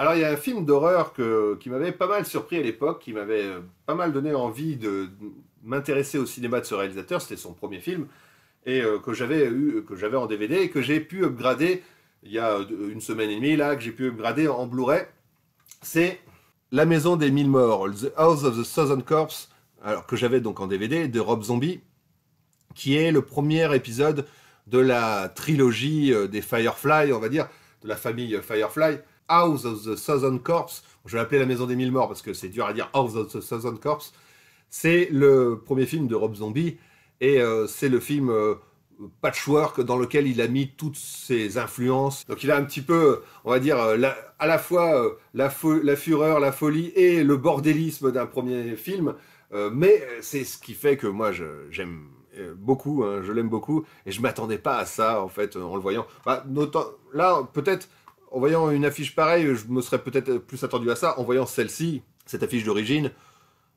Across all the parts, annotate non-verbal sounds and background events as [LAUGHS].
Alors il y a un film d'horreur qui m'avait pas mal surpris à l'époque, qui m'avait euh, pas mal donné envie de, m'intéresser au cinéma de ce réalisateur, c'était son premier film, et euh, que j'avais en DVD et que j'ai pu upgrader il y a euh, une semaine et demie là, que j'ai pu upgrader en Blu-ray, c'est La Maison des Mille Morts, The House of the Southern Corpse, alors que j'avais donc en DVD de Rob Zombie, qui est le premier épisode de la trilogie des Firefly, on va dire, de la famille Firefly. House of the Southern Corps. Je vais l'appeler La Maison des Mille Morts parce que c'est dur à dire House of the Southern Corps. C'est le premier film de Rob Zombie et euh, c'est le film euh, patchwork dans lequel il a mis toutes ses influences. Donc il a un petit peu, on va dire, euh, à la fois la, la, fureur, la folie et le bordélisme d'un premier film. mais c'est ce qui fait que moi j'aime beaucoup, hein, je l'aime beaucoup, et je m'attendais pas à ça en fait en le voyant. Bah, là peut-être en voyant une affiche pareille, je me serais peut-être plus attendu à ça. En voyant celle-ci, cette affiche d'origine,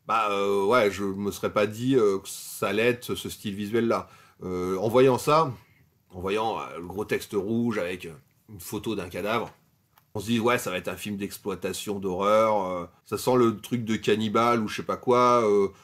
bah ne euh, ouais, je me serais pas dit euh, que ça allait être ce style visuel-là. Euh, en voyant ça, en voyant le gros texte rouge avec une photo d'un cadavre, on se dit ouais, ça va être un film d'exploitation d'horreur. ça sent le truc de cannibale ou je sais pas quoi,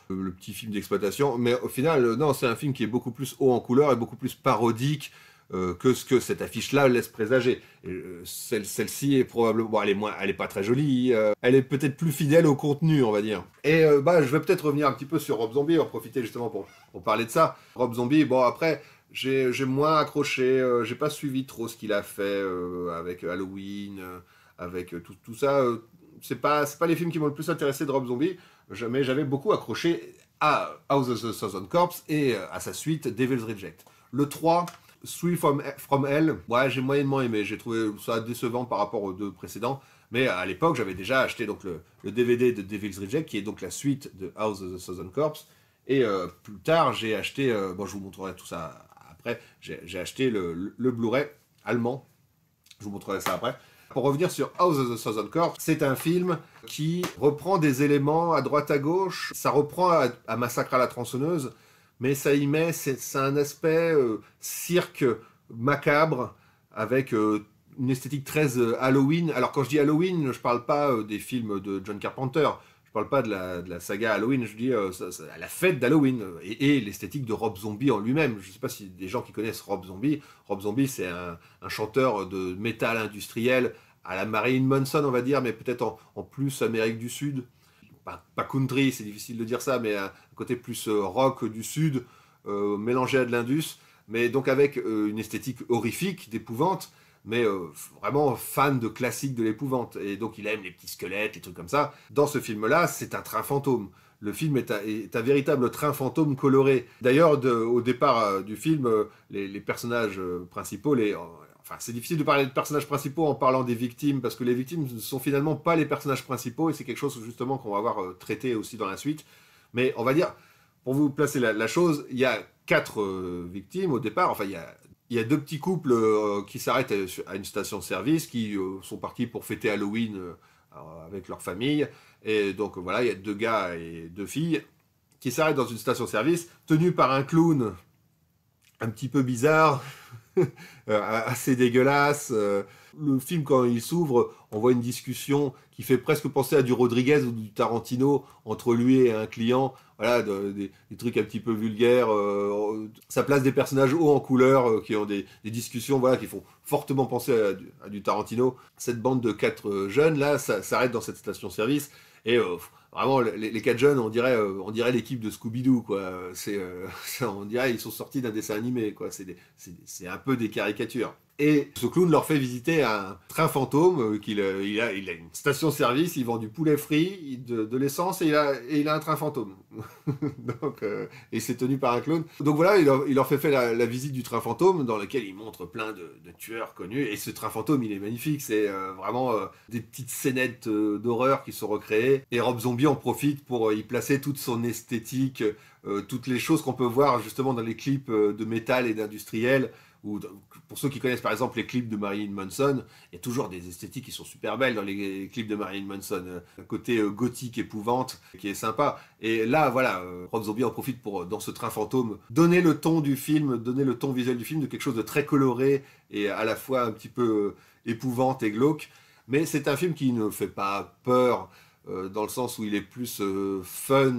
le petit film d'exploitation. Mais au final, non, c'est un film qui est beaucoup plus haut en couleur et beaucoup plus parodique. Euh, que ce que cette affiche-là laisse présager. Euh, celle-ci est probablement, bon, elle est moins, elle est pas très jolie, euh, elle est peut-être plus fidèle au contenu, on va dire. Et bah, je vais peut-être revenir un petit peu sur Rob Zombie, en profiter justement pour, parler de ça. Rob Zombie, bon après, j'ai moins accroché, j'ai pas suivi trop ce qu'il a fait avec Halloween, avec tout, tout ça. c'est pas, pas les films qui m'ont le plus intéressé de Rob Zombie, mais j'avais beaucoup accroché à House of the Southern Corps et à sa suite Devil's Reject. Le 3, Sweet from, from Hell, ouais, j'ai moyennement aimé. J'ai trouvé ça décevant par rapport aux deux précédents. Mais à l'époque, j'avais déjà acheté donc le, DVD de Devil's Reject, qui est donc la suite de House of the Southern Corps, Et euh, plus tard, j'ai acheté, euh, bon, je vous montrerai tout ça après, j'ai acheté le, Blu-ray allemand. Je vous montrerai ça après. Pour revenir sur House of the Southern Corps, c'est un film qui reprend des éléments à droite à gauche. Ça reprend à Massacre à la tronçonneuse mais ça y met, c'est un aspect euh, cirque macabre avec euh, une esthétique très euh, Halloween. Alors quand je dis Halloween, je ne parle pas des films de John Carpenter, je ne parle pas de la, saga Halloween, je dis la fête d'Halloween et, l'esthétique de Rob Zombie en lui-même. Je ne sais pas si des gens qui connaissent Rob Zombie. Rob Zombie, c'est un, chanteur de métal industriel à la Marine Manson, on va dire, mais peut-être en, plus Amérique du Sud pas, country, c'est difficile de dire ça, mais euh, un côté plus euh, rock du sud, euh, mélangé à de l'indus, mais donc avec une esthétique horrifique, d'épouvante, mais vraiment fan de classique de l'épouvante. Et donc il aime les petits squelettes, les trucs comme ça. Dans ce film-là, c'est un train fantôme. Le film est un, véritable train fantôme coloré. D'ailleurs, au départ du film, les, personnages principaux, les, Enfin, c'est difficile de parler de personnages principaux en parlant des victimes, parce que les victimes ne sont finalement pas les personnages principaux, et c'est quelque chose justement qu'on va avoir euh, traité aussi dans la suite. Mais on va dire, pour vous placer la, chose, il y a quatre euh, victimes au départ. Enfin, il y a, deux petits couples euh, qui s'arrêtent à, une station-service, de qui sont partis pour fêter Halloween avec leur famille. Et donc voilà, il y a deux gars et deux filles qui s'arrêtent dans une station-service, tenus par un clown un petit peu bizarre. [LAUGHS] Euh, assez dégueulasse. Euh. Le film, quand il s'ouvre, on voit une discussion qui fait presque penser à du Rodriguez ou du Tarantino entre lui et un client. Voilà, des, trucs un petit peu vulgaires. ça euh, place des personnages hauts en couleur qui ont des, discussions voilà, qui font fortement penser à, du, Tarantino. Cette bande de quatre jeunes, là, s'arrête dans cette station-service et Vraiment, les, quatre jeunes, euh, on dirait, l'équipe de Scooby-Doo, quoi. Euh, [LAUGHS] on dirait, ils sont sortis d'un dessin animé, C'est un peu des caricatures. Et ce clown leur fait visiter un train fantôme, euh, qu'il euh, il a, il a, une station-service, il vend du poulet frit, de, l'essence, et, il a un train fantôme. [LAUGHS] Donc, euh, et c'est tenu par un clown. Donc voilà, il leur, fait faire la, visite du train fantôme, dans lequel il montre plein de, tueurs connus. Et ce train fantôme, il est magnifique. C'est vraiment des petites scénettes d'horreur qui sont recréées. Et Rob Zombie en profite pour y placer toute son esthétique, toutes les choses qu'on peut voir justement dans les clips de métal et d'industriel ou pour ceux qui connaissent par exemple les clips de Marilyn Manson, il y a toujours des esthétiques qui sont super belles dans les clips de Marilyn Manson. Un côté euh, gothique épouvante qui est sympa. Et là, voilà, euh, Rob Zombie en profite pour, euh, dans ce train fantôme, donner le ton du film, donner le ton visuel du film de quelque chose de très coloré et à la fois un petit peu épouvante et glauque. Mais c'est un film qui ne fait pas peur dans le sens où il est plus fun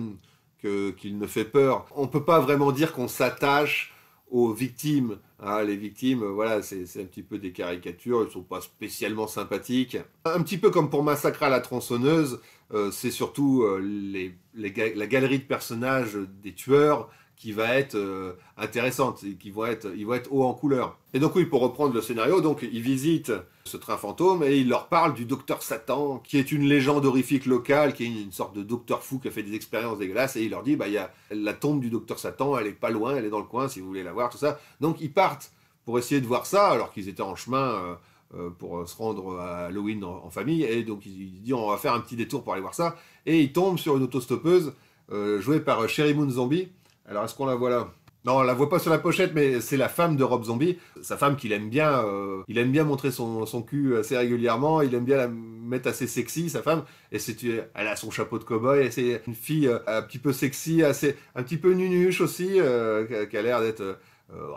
qu'il ne fait peur. On ne peut pas vraiment dire qu'on s'attache aux victimes. Hein, les victimes, voilà, c'est un petit peu des caricatures, elles sont pas spécialement sympathiques. Un petit peu comme pour Massacre à la tronçonneuse, euh, c'est surtout euh, les, la galerie de personnages des tueurs qui va être euh, intéressante, et qui vont être, ils vont être haut en couleur. Et donc oui, pour reprendre le scénario, donc ils visitent ce train fantôme et ils leur parlent du docteur Satan, qui est une légende horrifique locale, qui est une, sorte de docteur fou qui a fait des expériences dégueulasses, et il leur dit, bah il y a la tombe du docteur Satan, elle est pas loin, elle est dans le coin, si vous voulez la voir, tout ça. Donc ils partent pour essayer de voir ça, alors qu'ils étaient en chemin. Euh, euh, pour se rendre à Halloween en, famille. Et donc ils disent, on va faire un petit détour pour aller voir ça. Et ils tombent sur une autostoppeuse jouée par Sherry Moon Zombie, alors, est-ce qu'on la voit là non, on la voit pas sur la pochette, mais c'est la femme de Rob Zombie. Sa femme qu'il aime bien, euh, il aime bien montrer son, cul assez régulièrement. Il aime bien la mettre assez sexy, sa femme. Et c'est, elle a son chapeau de cow-boy. C'est une fille euh, un petit peu sexy, assez, un petit peu nunuche aussi, euh, qui a l'air d'être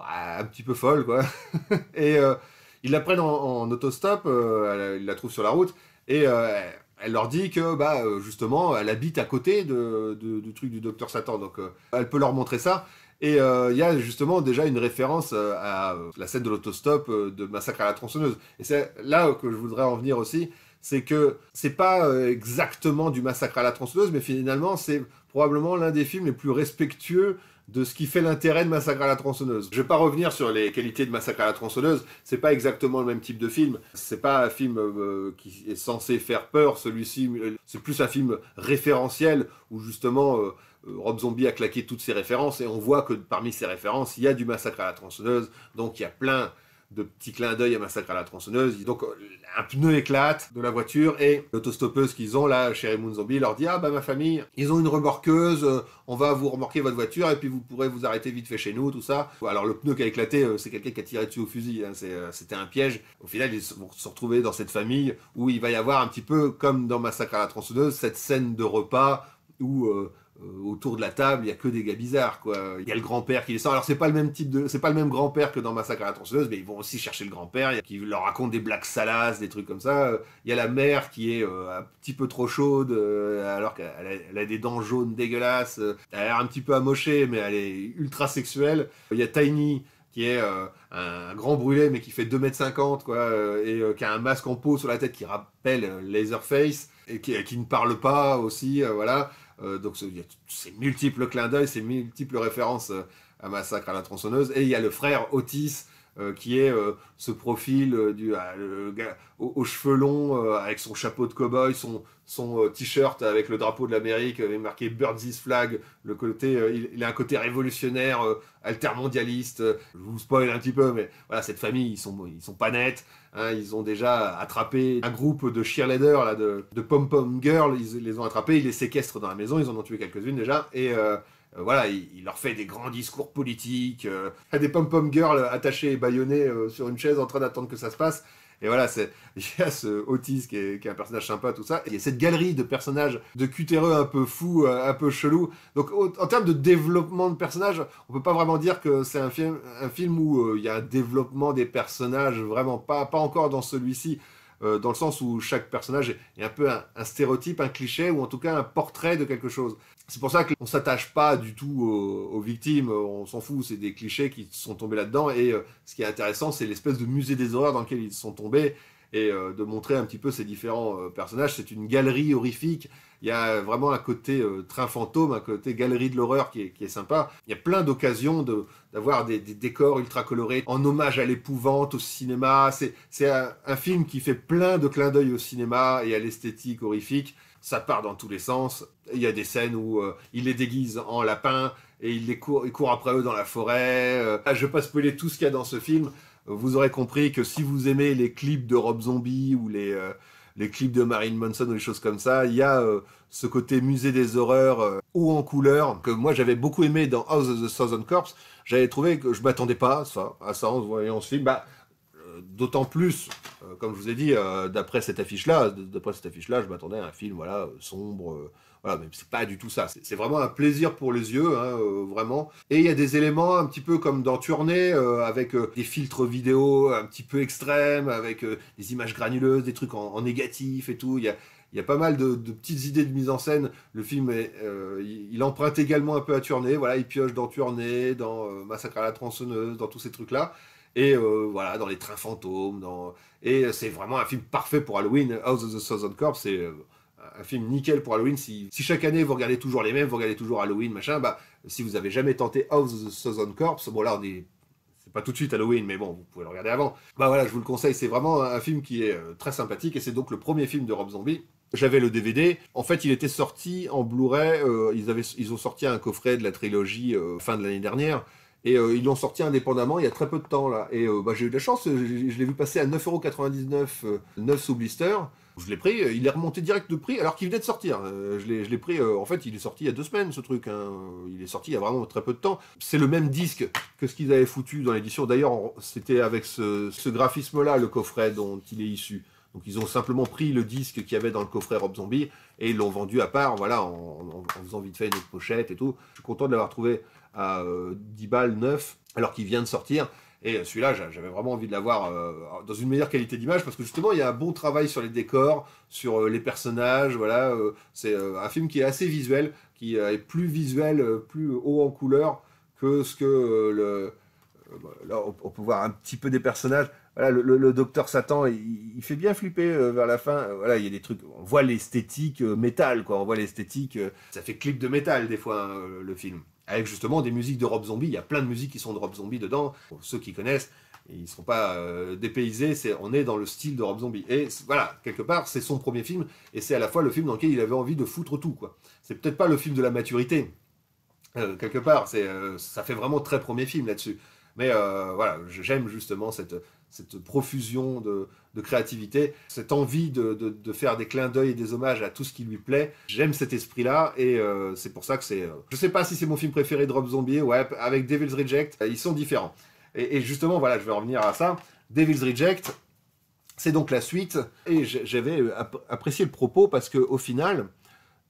ah, un petit peu folle, quoi. [LAUGHS] et ils la prennent en, en autostop. Il ils la trouve sur la route et elle leur dit que bah euh, justement elle habite à côté du truc du docteur Satan donc euh, elle peut leur montrer ça et euh, il y a justement déjà une référence à la scène de l'autostop de Massacre à la tronçonneuse et c'est là que je voudrais en venir aussi c'est que c'est pas exactement du Massacre à la tronçonneuse mais finalement c'est probablement l'un des films les plus respectueux de ce qui fait l'intérêt de Massacre à la tronçonneuse. Je ne vais pas revenir sur les qualités de Massacre à la tronçonneuse, c'est pas exactement le même type de film, c'est pas un film euh, qui est censé faire peur, celui-ci euh, c'est plus un film référentiel où justement euh, Rob Zombie a claqué toutes ses références et on voit que parmi ses références, il y a du Massacre à la tronçonneuse, donc il y a plein de petits clins d'œil à Massacre à la tronçonneuse. Donc un pneu éclate de la voiture et l'autostoppeuse qu'ils ont là, chez Moon Zombie, leur dit Ah bah ma famille, ils ont une remorqueuse, euh, on va vous remorquer votre voiture et puis vous pourrez vous arrêter vite fait chez nous, tout ça. Alors le pneu qui a éclaté, euh, c'est quelqu'un qui a tiré dessus au fusil, hein, euh, c'était un piège. Au final, ils vont se retrouver dans cette famille où il va y avoir un petit peu, comme dans Massacre à la tronçonneuse, cette scène de repas où euh, autour de la table, il y a que des gars bizarres, quoi. Il y a le grand-père qui les sort. Alors c'est pas le même type de, c'est pas le même grand-père que dans Massacre à la tronçonneuse, mais ils vont aussi chercher le grand-père, qui leur raconte des blagues salaces, des trucs comme ça. Euh, il y a la mère qui est euh, un petit peu trop chaude, alors qu'elle a, des dents jaunes dégueulasses. Elle a l'air un petit peu amochée, mais elle est ultra sexuelle. Il y a Tiny qui est un grand brûlé mais qui fait 2 mètres, 50 quoi et qui a un masque en peau sur la tête qui rappelle Face, et qui, qui ne parle pas aussi voilà euh, donc il y a ces multiples clins d'œil, ces multiples références euh, à Massacre à la tronçonneuse. Et il y a le frère Otis. Euh, qui est ce profil du gars cheveux longs avec son chapeau de cow-boy, son, son euh, t-shirt avec le drapeau de l'Amérique, avait euh, marqué Birdsee's Flag, le côté, euh, il, a un côté révolutionnaire, altermondialiste. je vous spoil un petit peu, mais voilà, cette famille, ils sont, ils sont pas nets. Hein, ils ont déjà attrapé un groupe de cheerleaders, là, de, pom-pom girls. Ils les ont attrapés, ils les séquestrent dans la maison. Ils en ont tué quelques-unes déjà. Et voilà, il, leur fait des grands discours politiques, des pom-pom girls attachées et bâillonnées sur une chaise en train d'attendre que ça se passe. Et voilà, [LAUGHS] il y a ce Otis qui est, un personnage sympa, tout ça. Et il y a cette galerie de personnages de cutéreux un peu fous, euh, un peu chelou. Donc en termes de développement de personnages, on peut pas vraiment dire que c'est un film, où euh, il y a un développement des personnages, vraiment pas, pas encore dans celui-ci. Euh, dans le sens où chaque personnage est un peu un, stéréotype, un cliché, ou en tout cas un portrait de quelque chose. C'est pour ça qu'on ne s'attache pas du tout aux, victimes, euh, on s'en fout, c'est des clichés qui sont tombés là-dedans, et euh, ce qui est intéressant, c'est l'espèce de musée des horreurs dans lequel ils sont tombés, et de montrer un petit peu ces différents personnages. C'est une galerie horrifique il y a vraiment un côté euh, train fantôme, un côté galerie de l'horreur qui est, sympa. Il y a plein d'occasions d'avoir des, décors ultra colorés en hommage à l'épouvante au cinéma. C'est un, film qui fait plein de clins d'œil au cinéma et à l'esthétique horrifique. Ça part dans tous les sens. Il y a des scènes où euh, il les déguise en lapin et il, les court, après eux dans la forêt. Euh, ah, je ne vais pas spoiler tout ce qu'il y a dans ce film. Vous aurez compris que si vous aimez les clips de robes Zombie ou les, les clips de Marine Manson ou les choses comme ça. Il y a euh, ce côté musée des horreurs ou euh, haut en couleur que moi j'avais beaucoup aimé dans House of the Southern Corps. J'avais trouvé que je m'attendais pas à ça, à ça en voyant ce film. Bah, euh, d'autant plus, comme je vous ai dit, d'après cette affiche-là, d'après cette affiche-là, je m'attendais à un film voilà sombre, voilà, mais c'est pas du tout ça. C'est vraiment un plaisir pour les yeux, hein, euh, vraiment. Et il y a des éléments un petit peu comme dans Tournée, euh, avec euh, des filtres vidéo un petit peu extrêmes, avec des images granuleuses, des trucs en, négatif et tout. Il y a, il y a pas mal de, petites idées de mise en scène. Le film, il, emprunte également un peu à Turné. Voilà, il pioche dans Turné, dans Massacre à la tronçonneuse, dans tous ces trucs-là. Et voilà, dans les trains fantômes. Dans... Et c'est vraiment un film parfait pour Halloween. House of the Southern Corps, c'est un film nickel pour Halloween. Si, chaque année vous regardez toujours les mêmes, vous regardez toujours Halloween, machin, bah si vous avez jamais tenté House of the Southern Corps, bon là on est c'est pas tout de suite Halloween, mais bon, vous pouvez le regarder avant. Bah voilà, je vous le conseille, c'est vraiment un film qui est euh, très sympathique et c'est donc le premier film de Rob Zombie. J'avais le DVD. En fait, il était sorti en Blu-ray. Euh, ils, ont sorti un coffret de la trilogie euh, fin de l'année dernière. Et ils l'ont sorti indépendamment il y a très peu de temps là. Et bah, j'ai eu de la chance, je, je l'ai vu passer à 9,99€, 9 sous blister. Je l'ai pris, euh, il est remonté direct de prix alors qu'il venait de sortir. Euh, je l'ai pris, euh, en fait, il est sorti il y a deux semaines ce truc. Hein. Il est sorti il y a vraiment très peu de temps. C'est le même disque que ce qu'ils avaient foutu dans l'édition. D'ailleurs, c'était avec ce, graphisme-là, le coffret dont il est issu. Donc ils ont simplement pris le disque qu'il y avait dans le coffret Rob Zombie et ils l'ont vendu à part, voilà, en, faisant vite fait une autre pochette et tout. Je suis content de l'avoir trouvé à 10 balles neuf alors qu'il vient de sortir et celui-là, j'avais vraiment envie de l'avoir euh, dans une meilleure qualité d'image parce que justement, il y a un bon travail sur les décors, sur euh, les personnages. Voilà, euh, c'est un film qui est assez visuel, qui est plus visuel, plus haut en couleur que ce que le. Là, on peut voir un petit peu des personnages. Voilà, le, docteur Satan, il, fait bien flipper vers la fin. Voilà, il y a des trucs. On voit l'esthétique métal, quoi. On voit l'esthétique. ça fait clip de métal des fois hein, le film avec justement des musiques de Rob Zombie. Il y a plein de musiques qui sont de Rob Zombie dedans. Pour ceux qui connaissent, ils ne sont pas euh, dépaysés, c'est, on est dans le style de Rob Zombie. Et voilà, quelque part, c'est son premier film, et c'est à la fois le film dans lequel il avait envie de foutre tout. quoi. C'est peut-être pas le film de la maturité, euh, quelque part, euh, ça fait vraiment très premier film là-dessus. Mais voilà, j'aime justement cette, cette profusion de, créativité, cette envie de, faire des clins d'œil et des hommages à tout ce qui lui plaît. J'aime cet esprit-là et euh, c'est pour ça que c'est. Euh, je ne sais pas si c'est mon film préféré de Rob Zombie. Ouais, avec Devil's Reject, euh, ils sont différents. Et, justement, voilà, je vais revenir à ça. Devil's Reject, c'est donc la suite. Et j'avais apprécié le propos parce qu'au final,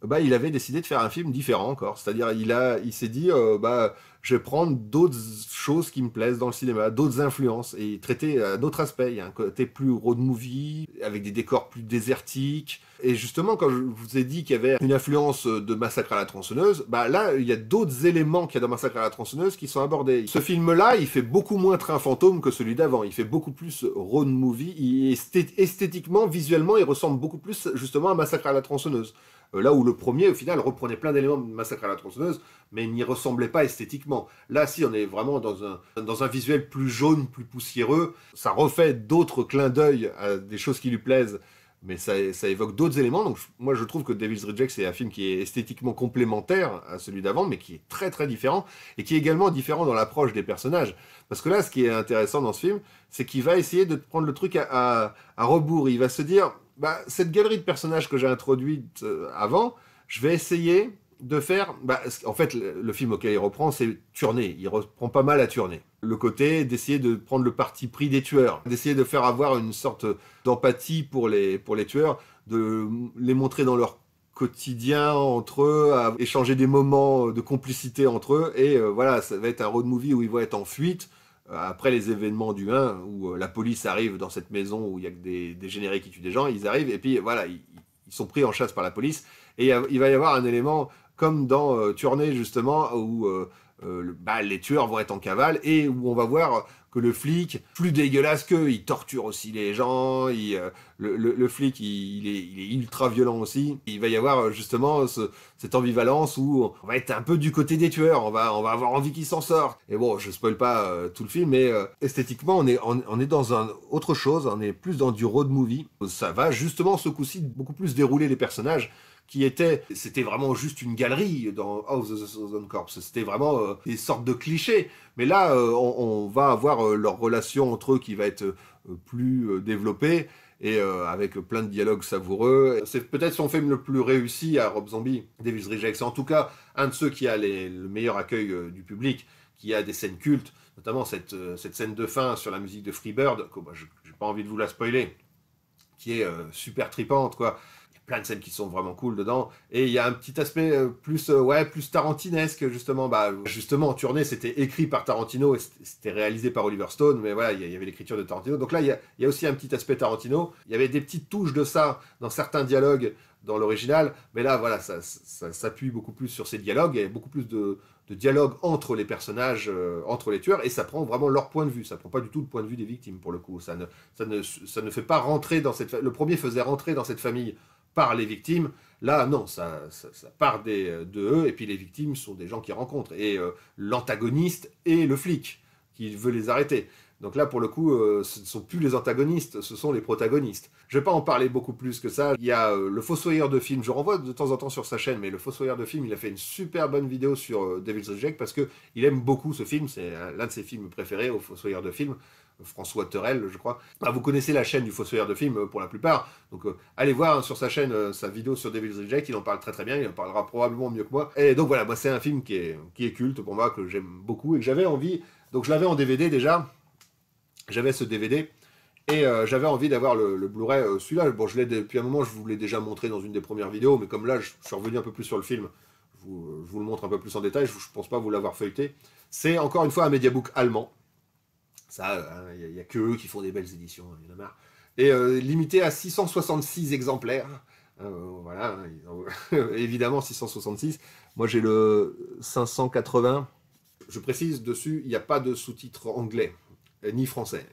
bah, il avait décidé de faire un film différent encore. C'est-à-dire, il, a, il s'est dit, euh, bah, je vais prendre d'autres choses qui me plaisent dans le cinéma, d'autres influences, et traiter d'autres aspects. Il y a un côté plus road movie, avec des décors plus désertiques. Et justement, quand je vous ai dit qu'il y avait une influence de Massacre à la tronçonneuse, bah là, il y a d'autres éléments qu'il y a dans Massacre à la tronçonneuse qui sont abordés. Ce film-là, il fait beaucoup moins train fantôme que celui d'avant. Il fait beaucoup plus road movie. esthétiquement, visuellement, il ressemble beaucoup plus justement à Massacre à la tronçonneuse. Euh, là où le premier, au final, reprenait plein d'éléments de Massacre à la tronçonneuse, mais n'y ressemblait pas esthétiquement. Là, si, on est vraiment dans un, visuel plus jaune, plus poussiéreux. Ça refait d'autres clins d'œil à des choses qui lui plaisent, mais ça, évoque d'autres éléments. Donc, moi, je trouve que Devil's Reject, c'est un film qui est esthétiquement complémentaire à celui d'avant, mais qui est très, très différent, et qui est également différent dans l'approche des personnages. Parce que là, ce qui est intéressant dans ce film, c'est qu'il va essayer de prendre le truc à rebours. Il va se dire bah, cette galerie de personnages que j'ai introduite euh, avant, je vais essayer de faire. Bah, en fait, le, film auquel il reprend, c'est Turner. Il reprend pas mal à Turner. Le côté d'essayer de prendre le parti pris des tueurs, d'essayer de faire avoir une sorte d'empathie pour les, pour les tueurs, de les montrer dans leur quotidien entre eux, à échanger des moments de complicité entre eux. Et euh, voilà, ça va être un road movie où ils vont être en fuite euh, après les événements du 1, où euh, la police arrive dans cette maison où il y a des dégénérés qui tuent des gens, ils arrivent et puis voilà, ils, sont pris en chasse par la police. Et il, va y avoir un élément comme dans euh, Turné justement, où euh, les tueurs vont être en cavale et où on va voir que le flic, plus dégueulasse qu'eux, il torture aussi les gens, euh, le, flic, il, est, ultra violent aussi. Il va y avoir euh, justement cette ambivalence où on va être un peu du côté des tueurs, on va, avoir envie qu'ils s'en sortent. Et bon, je spoil pas tout le film, mais esthétiquement, on est, est dans un autre chose, on est plus dans du road movie. Ça va justement ce coup-ci beaucoup plus dérouler les personnages qui était, c'était vraiment juste une galerie dans House of the Thousand Corps. C'était vraiment euh, des sortes de clichés. Mais là, euh, on, va avoir euh, leur relation entre eux qui va être plus développée et avec plein de dialogues savoureux. C'est peut-être son film le plus réussi à Rob Zombie, Devil's Rejects. En tout cas, un de ceux qui a le meilleur accueil du public, qui a des scènes cultes, notamment cette, cette scène de fin sur la musique de Freebird, que moi, je n'ai pas envie de vous la spoiler, qui est super tripante, quoi plein de scènes qui sont vraiment cool dedans. Et il y a un petit aspect euh, plus, euh, ouais, plus tarantinesque, justement. Bah, justement, en tournée, c'était écrit par Tarantino et c'était réalisé par Oliver Stone, mais voilà, il y avait l'écriture de Tarantino. Donc là, il y, a, il y a aussi un petit aspect Tarantino. Il y avait des petites touches de ça dans certains dialogues dans l'original, mais là, voilà, ça, ça, s'appuie beaucoup plus sur ces dialogues. Il y a beaucoup plus de, de dialogue entre les personnages, euh, entre les tueurs, et ça prend vraiment leur point de vue. Ça prend pas du tout le point de vue des victimes pour le coup. Ça ne, ça ne, ça ne fait pas rentrer dans cette. Le premier faisait rentrer dans cette famille par les victimes. Là, non, ça, ça, part des, euh, de eux, et puis les victimes sont des gens qu'ils rencontrent, et euh, l'antagoniste est le flic qui veut les arrêter. Donc là, pour le coup, euh, ce ne sont plus les antagonistes, ce sont les protagonistes. Je ne vais pas en parler beaucoup plus que ça. Il y a le Fossoyeur de film, je renvoie de temps en temps sur sa chaîne, mais le Fossoyeur de film, il a fait une super bonne vidéo sur Devil's Reject parce qu'il aime beaucoup ce film, c'est l'un de ses films préférés, au Fossoyeur de film. François Terrel, je crois. Bah, vous connaissez la chaîne du Fossoyeur de films euh, pour la plupart. Donc euh, allez voir hein, sur sa chaîne euh, sa vidéo sur Devil's Reject, il en parle très très bien, il en parlera probablement mieux que moi. Et donc voilà, c'est un film qui est, culte pour moi, que j'aime beaucoup et que j'avais envie. Donc je l'avais en DVD déjà, j'avais ce DVD. Et j'avais envie d'avoir le, Blu-ray, celui-là. Bon, je l'ai depuis un moment, je vous l'ai déjà montré dans une des premières vidéos, mais comme là, je, suis revenu un peu plus sur le film, vous, je vous le montre un peu plus en détail, je ne pense pas vous l'avoir feuilleté. C'est encore une fois un médiabook allemand, ça, il hein, n'y a, que eux qui font des belles éditions, hein, il y en a marre. Et euh, limité à 666 exemplaires. Hein, euh, voilà, [LAUGHS] évidemment 666. Moi j'ai le 580. Je précise dessus, il n'y a pas de sous-titres anglais euh, ni français.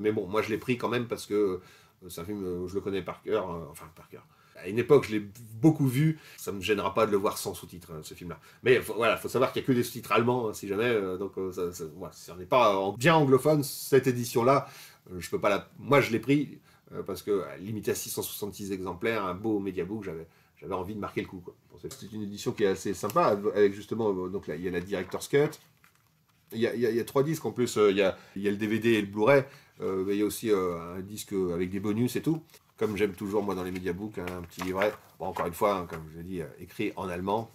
Mais bon, moi je l'ai pris quand même parce que c'est un film, je le connais par cœur, enfin par cœur à une époque, je l'ai beaucoup vu. Ça ne me gênera pas de le voir sans sous-titres, hein, ce film-là. Mais voilà, voilà, faut savoir qu'il n'y a que des sous-titres allemands, hein, si jamais. Euh, donc, euh, ça, si on n'est pas bien anglophone, cette édition-là, je euh, je peux pas la. Moi, je l'ai pris parce que limité à 666 exemplaires, un beau médiabook, j'avais. J'avais envie de marquer le coup. C'est une édition qui est assez sympa, avec justement, donc là, il y a la Director's Cut, il y, a, trois disques en plus. Il y a, le DVD et le Blu-ray. il y a aussi un disque avec des bonus et tout comme j'aime toujours moi dans les médiabooks, hein, un petit livret. encore une fois, hein, comme je l'ai dit, euh, écrit en allemand.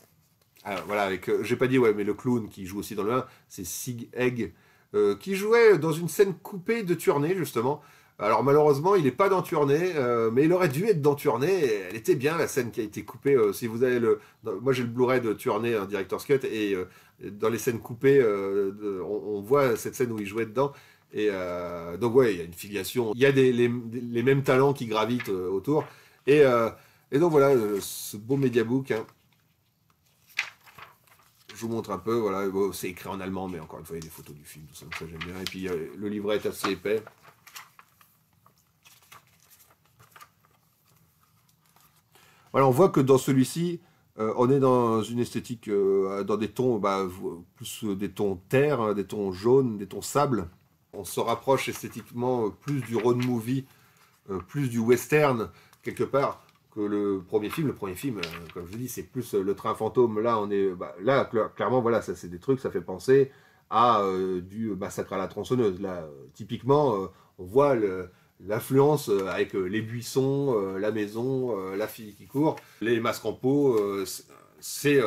Alors, voilà, avec, Je euh, j'ai pas dit, ouais, mais le clown qui joue aussi dans le 1, c'est Sig Egg, euh, qui jouait dans une scène coupée de Turné, justement. Alors malheureusement, il n'est pas dans Turney, mais il aurait dû être dans Turné. Elle était bien la scène qui a été coupée. si vous avez le, moi j'ai le Blu-ray de Turné, un hein, directeur director's cut, et dans les scènes coupées, on, voit cette scène où il jouait dedans. Et euh, donc, ouais, il y a une filiation. Il y a les, mêmes talents qui gravitent euh, autour. Euh, et, donc, voilà, ce beau médiabook. Hein. Je vous montre un peu. Voilà, c'est écrit en allemand, mais encore une fois, il y a des photos du film, tout ça, j'aime bien. Et puis, le livret est assez épais. Voilà, on voit que dans celui-ci, on est dans une esthétique, dans des tons, bah, plus des tons terre, hein, des tons jaunes, des tons sable on se rapproche esthétiquement euh, plus du road movie, euh, plus du western, quelque part, que le premier film. Le premier film, euh, comme je vous dis, c'est plus le train fantôme. Là, on est, bah, là clairement, voilà, ça c'est des trucs, ça fait penser à du massacre à la tronçonneuse. Là, typiquement, on voit l'influence avec les buissons, la maison, la fille qui court, les masques en peau c'est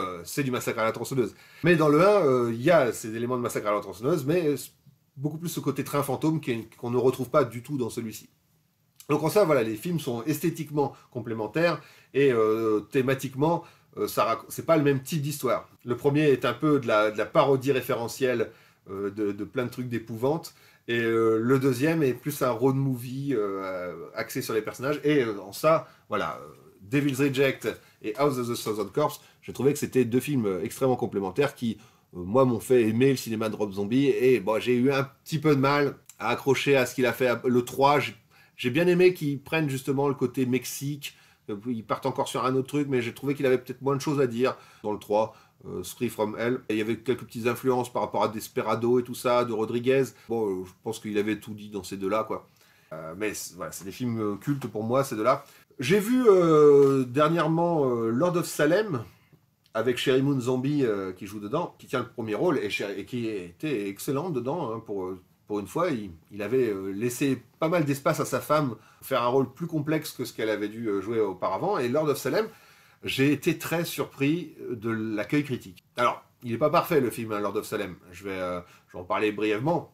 du massacre à la tronçonneuse. Mais dans le 1, il y a ces éléments de massacre à la tronçonneuse, mais beaucoup plus ce côté train fantôme qu'on ne retrouve pas du tout dans celui-ci. Donc en ça, voilà, les films sont esthétiquement complémentaires et euh, thématiquement, euh, ce c'est pas le même type d'histoire. Le premier est un peu de la, parodie référentielle euh, de, plein de trucs d'épouvante. Et le deuxième est plus un road movie axé sur les personnages. Et en ça, voilà, Devil's Reject et House of the Southern Corps, j'ai trouvé que c'était deux films extrêmement complémentaires qui euh, moi, m'ont fait aimer le cinéma de Rob Zombie. Et bon, j'ai eu un petit peu de mal à accrocher à ce qu'il a fait le 3. J'ai bien aimé qu'ils prenne, justement le côté Mexique. Euh, Ils partent encore sur un autre truc, mais j'ai trouvé qu'il avait peut-être moins de choses à dire dans le 3. Euh, from Hell. il y avait quelques petites influences par rapport à Desperado et tout ça, de Rodriguez. Bon, euh, je pense qu'il avait tout dit dans ces deux-là, quoi. mais voilà, c'est des films cultes pour moi, ces deux-là. J'ai vu dernièrement Lord of Salem, avec Sherry Moon Zombie euh, qui joue dedans, qui tient le premier rôle et, qui était excellent dedans. Hein, pour, euh, pour une fois, il, avait euh, laissé pas mal d'espace à sa femme pour faire un rôle plus complexe que ce qu'elle avait dû jouer auparavant. Et Lord of Salem, j'ai été très surpris de l'accueil critique. Alors, il n'est pas parfait le film hein, Lord of Salem. je vais en parler brièvement.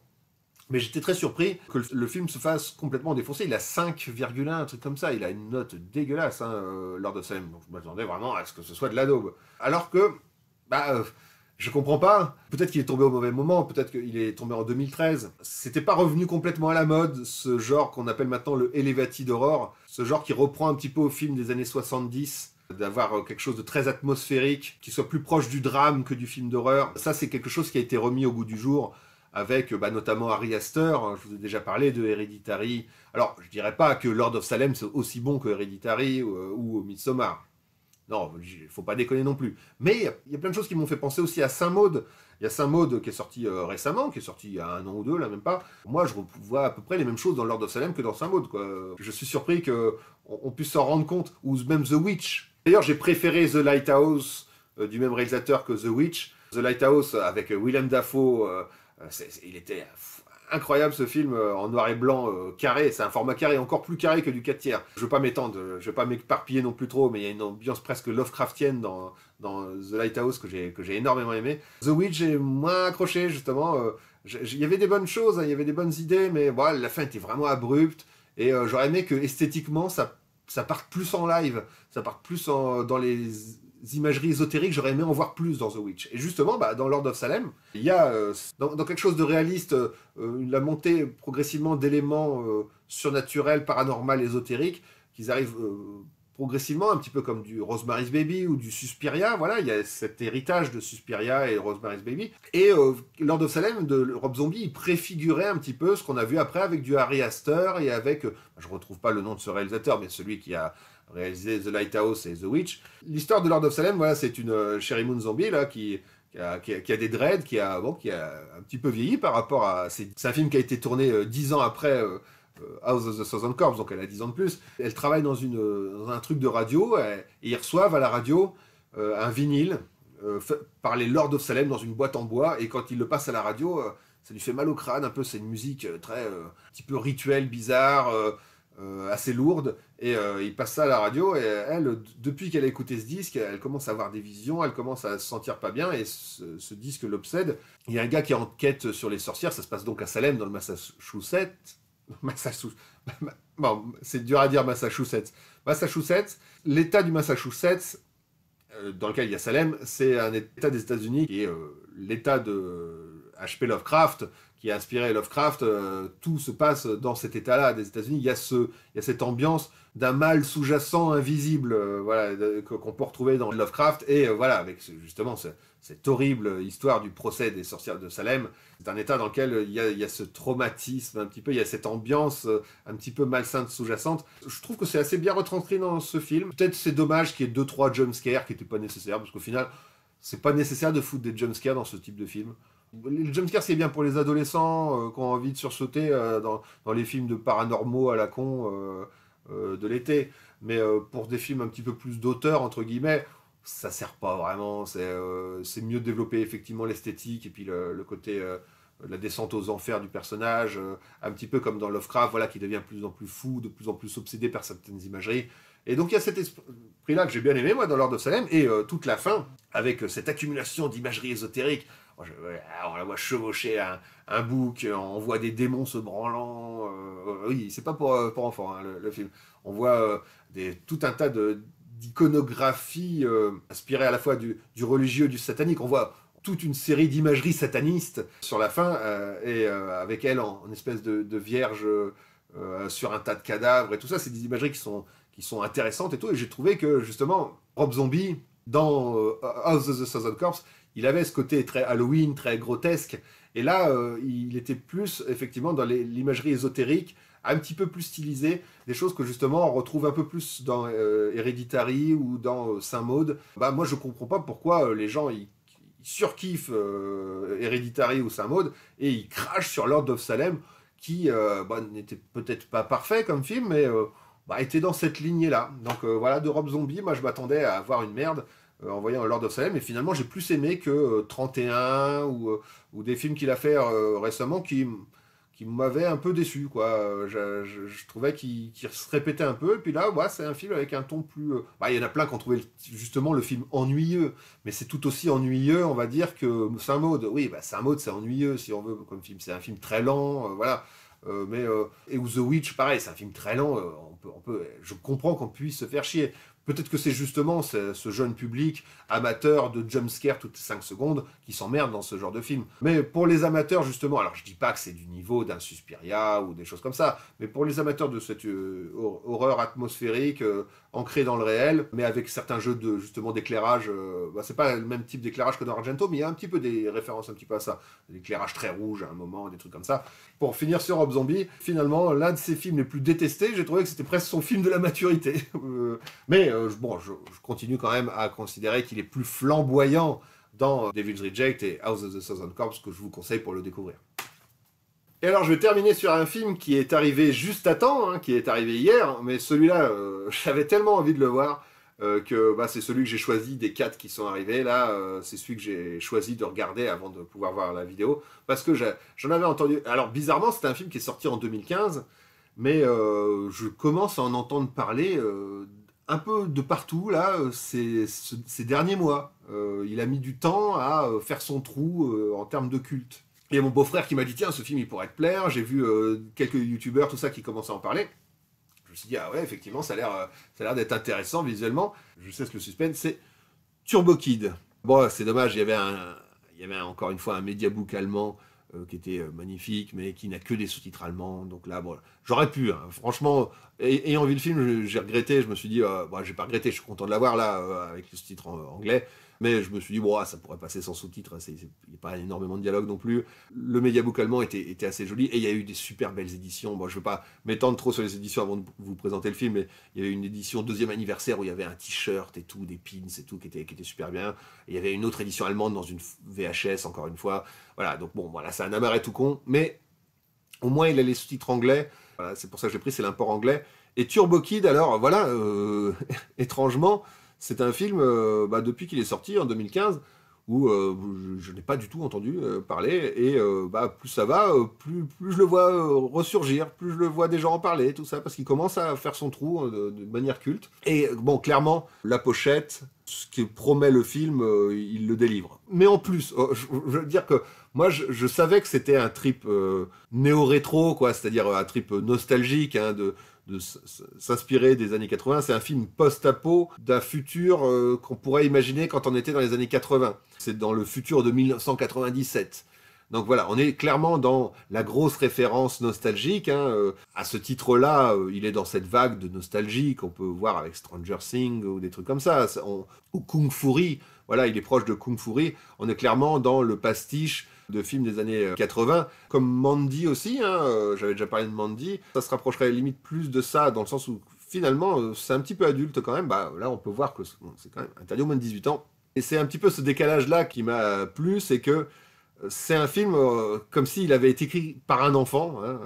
Mais j'étais très surpris que le film se fasse complètement défoncer. Il a 5,1, un truc comme ça. Il a une note dégueulasse hein, euh, lors de scène. Donc je m'attendais vraiment à ce que ce soit de la Alors que, bah, euh, je comprends pas. Peut-être qu'il est tombé au mauvais moment. Peut-être qu'il est tombé en 2013. C'était pas revenu complètement à la mode, ce genre qu'on appelle maintenant le Elevati d'horreur. Ce genre qui reprend un petit peu au film des années 70 d'avoir euh, quelque chose de très atmosphérique, qui soit plus proche du drame que du film d'horreur. Ça, c'est quelque chose qui a été remis au goût du jour avec euh, bah, notamment Harry Astor, hein, je vous ai déjà parlé de Hereditary. Alors, je dirais pas que Lord of Salem c'est aussi bon que Hereditary ou, euh, ou Midsommar. Non, il faut pas déconner non plus. Mais il y a plein de choses qui m'ont fait penser aussi à Saint-Maud. Il y a Saint-Maud qui est sorti euh, récemment, qui est sorti il y a un an ou deux, là même pas. Moi, je vois à peu près les mêmes choses dans Lord of Salem que dans Saint-Maud. Je suis surpris qu'on on puisse s'en rendre compte, ou même The Witch. D'ailleurs, j'ai préféré The Lighthouse du même réalisateur que The Witch. The Lighthouse avec Willem Dafoe, euh, il était incroyable ce film euh, en noir et blanc euh, carré. C'est un format carré, encore plus carré que du 4 tiers. Je veux pas m'étendre, je veux pas m'éparpiller non plus trop, mais il y a une ambiance presque Lovecraftienne dans, dans The Lighthouse que j'ai j'ai énormément aimé. The Witch, j'ai moins accroché justement. Il y avait des bonnes choses, hein, il y avait des bonnes idées, mais voilà, la fin était vraiment abrupte. Et j'aurais aimé que esthétiquement, ça, ça parte plus en live, ça parte plus dans les imageries ésotériques, j'aurais aimé en voir plus dans The Witch. Et justement, bah, dans Lord of Salem, il y a euh, dans, quelque chose de réaliste euh, euh, la montée progressivement d'éléments surnaturels, paranormaux, ésotériques, qui arrivent progressivement, un petit peu comme du Rosemary's Baby ou du Suspiria. Voilà, il y a cet héritage de Suspiria et Rosemary's Baby. Et Lord of Salem de Rob Zombie, il préfigurait un petit peu ce qu'on a vu après avec du Harry Astor et avec, je retrouve pas le nom de ce réalisateur, mais celui qui a réalisé The Lighthouse et The Witch. L'histoire de Lord of Salem, voilà, c'est une euh, Sherry Moon Zombie là, qui, a, des dreads, qui a, bon, qui a un petit peu vieilli par rapport à. C'est un film qui a été tourné euh, dix ans après. Euh, House of the Southern Corps, donc elle a dix ans de plus. Elle travaille dans, une, dans un truc de radio et, ils reçoivent à la radio un vinyle par les Lord of Salem dans une boîte en bois. Et quand il le passe à la radio, ça lui fait mal au crâne un peu. C'est une musique très un petit peu rituelle, bizarre. Euh, assez lourde. Et euh, il passe ça à la radio. Et elle, depuis qu'elle a écouté ce disque, elle commence à avoir des visions, elle commence à se sentir pas bien. Et ce, disque l'obsède. Il y a un gars qui enquête sur les sorcières. Ça se passe donc à Salem, dans le Massachusetts. [LAUGHS] Massachusetts. [LAUGHS] Bon, c'est dur à dire Massachusetts. Massachusetts, l'État du Massachusetts, euh, dans lequel il y a Salem, c'est un État des États-Unis qui est l'État de H.P. Lovecraft, qui a inspiré Lovecraft, euh, tout se passe dans cet état-là des États-Unis. Il y a ce, il y a cette ambiance d'un mal sous-jacent invisible, euh, qu'on peut retrouver dans Lovecraft. Et euh, voilà, avec justement cette horrible histoire du procès des sorcières de Salem, c'est un état dans lequel il y, a, il y, a, ce traumatisme un petit peu, il y a cette ambiance un petit peu malsainte sous-jacente. Je trouve que c'est assez bien retranscrit dans ce film. Peut-être c'est dommage qu'il y ait deux trois jumpscares qui n'étaient pas nécessaires, parce qu'au final, c'est pas nécessaire de foutre des jumpscares dans ce type de film. Le jumpscare, c'est bien pour les adolescents euh, qui ont envie de sursauter euh, dans, les films de paranormaux à la con euh, de l'été. Mais pour des films un petit peu plus d'auteur, entre guillemets, ça sert pas vraiment. C'est mieux de développer effectivement l'esthétique et puis le, côté. la descente aux enfers du personnage, un petit peu comme dans Lovecraft, voilà, qui devient de plus en plus fou, de plus en plus obsédé par certaines imageries. Et donc il y a cet esprit-là que j'ai bien aimé, moi, dans l'ordre de Salem, et toute la fin, avec cette accumulation d'imageries ésotériques on la voit chevaucher un, bouc, euh, on voit des démons se branlant. Euh, oui, c'est pas pour, euh, pour enfants hein, le, film. On voit tout un tas d'iconographies inspirées à la fois du, du, religieux, du satanique. On voit toute une série d'imageries satanistes sur la fin, et avec elle en, espèce de, vierge sur un tas de cadavres et tout ça. C'est des imageries qui sont, intéressantes et tout. Et j'ai trouvé que justement, Rob Zombie, dans House of the Southern Corps, il avait ce côté très Halloween, très grotesque. Et là, euh, il était plus, effectivement, dans l'imagerie ésotérique, un petit peu plus stylisé, des choses que justement on retrouve un peu plus dans Hereditary euh, ou dans euh, Saint-Maude. Bah, moi, je ne comprends pas pourquoi les gens ils, surkiffent Hereditary ou Saint-Maude et ils crachent sur Lord of Salem, qui bah, n'était peut-être pas parfait comme film, mais. Bah, était dans cette lignée-là. Donc voilà, de Rob Zombie, moi je m'attendais à avoir une merde. Euh, en voyant Lord of Salem, et finalement j'ai plus aimé que 31 euh, ou, euh, ou, des films qu'il a fait récemment qui, qui m'avaient un peu déçu. Quoi. Je, trouvais qu'il se répétait un peu, et puis là, c'est un film avec un ton plus... Bah, il y en a plein qui ont trouvé justement le film ennuyeux, mais c'est tout aussi ennuyeux, on va dire, que saint maude Oui, bah, saint mode c'est ennuyeux, si on veut, comme film. C'est un film très lent, voilà. mais et ou The Witch, pareil, c'est un film très lent. on on peut, je comprends qu'on puisse se faire chier, Peut-être que c'est justement ce, jeune public amateur de jumpscare toutes 5 secondes qui s'emmerde dans ce genre de film. Mais pour les amateurs, justement, alors je dis pas que c'est du niveau d'un Suspiria ou des choses comme ça, mais pour les amateurs de cette euh, horreur atmosphérique euh, ancrée dans le réel, mais avec certains jeux de justement d'éclairage, euh, bah, c'est pas le même type d'éclairage que dans Argento, mais il y a un petit peu des références un petit peu à ça. L'éclairage très rouge à un moment, des trucs comme ça. Pour finir sur Rob Zombie, finalement, l'un de ses films les plus détestés, j'ai trouvé que c'était presque son film de la maturité. [LAUGHS] mais euh, bon, je, continue quand même à considérer qu'il est plus flamboyant dans Devil's Reject et House of the Southern Corps que je vous conseille pour le découvrir. Et alors je vais terminer sur un film qui est arrivé juste à temps, hein, qui est arrivé hier, mais celui-là, euh, [LAUGHS] j'avais tellement envie de le voir euh, que bah, c'est celui que j'ai choisi des quatre qui sont arrivés. Là, c'est celui que j'ai choisi de regarder avant de pouvoir voir la vidéo, parce que j'en avais entendu... Alors bizarrement, c'est un film qui est sorti en 2015, mais je commence à en entendre parler un peu de partout là euh, ces, derniers mois. Euh, il a mis du temps à euh, faire son trou en termes de culte. Il y a mon beau-frère qui m'a dit tiens ce film il pourrait te plaire. J'ai vu quelques youtubeurs tout ça qui commençaient à en parler. Je me suis dit ah ouais effectivement ça a l'air ça a l'air d'être intéressant visuellement. Je sais ce que le suspense c'est Turbo Kid. Bon c'est dommage il y avait il y avait encore une fois un médiabook allemand euh, qui était euh, magnifique, mais qui n'a que des sous-titres allemands. Donc là, j'aurais pu. Hein. franchement, ayant vu le film, j'ai regretté. Je me suis dit, je euh, bon, bah, j'ai pas regretté. Je suis content de l'avoir là avec le sous-titre anglais. Mais je me suis dit, bon, ça pourrait passer sans sous-titres, hein, il n'y a pas énormément de dialogue non plus. Le médiabook allemand était, assez joli et il y a eu des super belles éditions. Bon, je ne veux pas m'étendre trop sur les éditions avant de vous présenter le film, mais il y avait une édition deuxième anniversaire où il y avait un t-shirt et tout, des pins et tout qui était, qui était super bien. il y avait une autre édition allemande dans une VHS, encore une fois. Voilà, donc bon, voilà, c'est un amarré tout con, mais au moins il a les sous-titres anglais. c'est pour ça que j'ai pris, c'est l'import anglais. Et Turbo Kid, alors voilà, euh, [LAUGHS] étrangement, c'est un film, euh, bah, depuis qu'il est sorti en 2015, où euh, je, n'ai pas du tout entendu euh, parler. Et bah, plus ça va, plus, plus je le vois ressurgir, plus je le vois des gens en parler, tout ça, parce qu'il commence à faire son trou de, manière culte. Et bon, clairement, la pochette, ce que promet le film, il le délivre. Mais en plus, oh, je, veux dire que moi, je, savais que c'était un trip néo-rétro, quoi, c'est-à-dire un trip nostalgique, hein, de de s'inspirer des années 80. C'est un film post-apo d'un futur euh, qu'on pourrait imaginer quand on était dans les années 80. C'est dans le futur de 1997. Donc voilà, on est clairement dans la grosse référence nostalgique. Hein, euh, à ce titre-là, euh, il est dans cette vague de nostalgie qu'on peut voir avec Stranger Things ou des trucs comme ça. ou Kung Fury, voilà, il est proche de Kung Fury. On est clairement dans le pastiche de films des années 80, euh, comme Mandy aussi, hein, euh, j'avais déjà parlé de Mandy, ça se rapprocherait limite plus de ça, dans le sens où finalement euh, c'est un petit peu adulte quand même, bah, là on peut voir que c'est quand même interdit au moins de 18 ans. Et c'est un petit peu ce décalage-là qui m'a plu, c'est que c'est un film comme s'il avait été écrit par un enfant. Hein,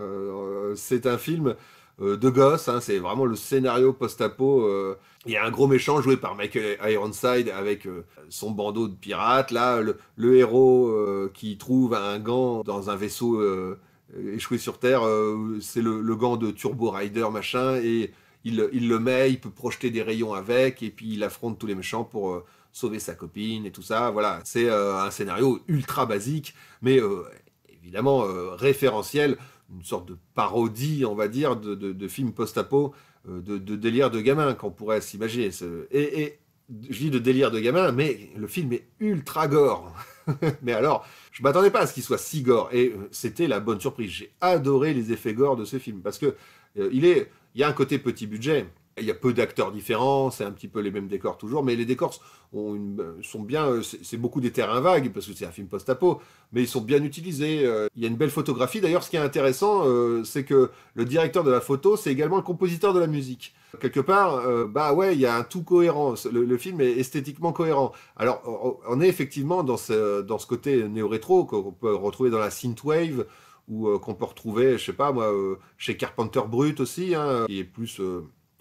c'est un film euh, de gosse. Hein, c'est vraiment le scénario post-apo. Euh, il y a un gros méchant joué par Michael Ironside avec euh, son bandeau de pirate, Là, le, héros qui trouve un gant dans un vaisseau échoué sur Terre, c'est le, gant de Turbo Rider, machin. Et il, le met, il peut projeter des rayons avec, et puis il affronte tous les méchants pour sauver sa copine et tout ça. Voilà, c'est un scénario ultra basique, mais évidemment référentiel une sorte de parodie, on va dire, de, film post-apo, euh, de, délire de gamin qu'on pourrait s'imaginer. Et, je dis de délire de gamin, mais le film est ultra gore. [LAUGHS] mais alors, je m'attendais pas à ce qu'il soit si gore, et euh, c'était la bonne surprise. J'ai adoré les effets gore de ce film parce qu'il euh, est, il y a un côté petit budget il y a peu d'acteurs différents, c'est un petit peu les mêmes décors toujours, mais les décors sont bien, euh, c'est beaucoup des terrains vagues parce que c'est un film post-apo, mais ils sont bien utilisés. Euh. Il y a une belle photographie. D'ailleurs, ce qui est intéressant, euh, c'est que le directeur de la photo, c'est également le compositeur de la musique. Quelque part, bah ouais, il y a un tout cohérent. Le, film est esthétiquement cohérent. Alors, on est effectivement dans ce, côté néo-rétro qu'on peut retrouver dans la synthwave ou qu'on peut retrouver, je sais pas moi, chez Carpenter Brut aussi, hein, qui est plus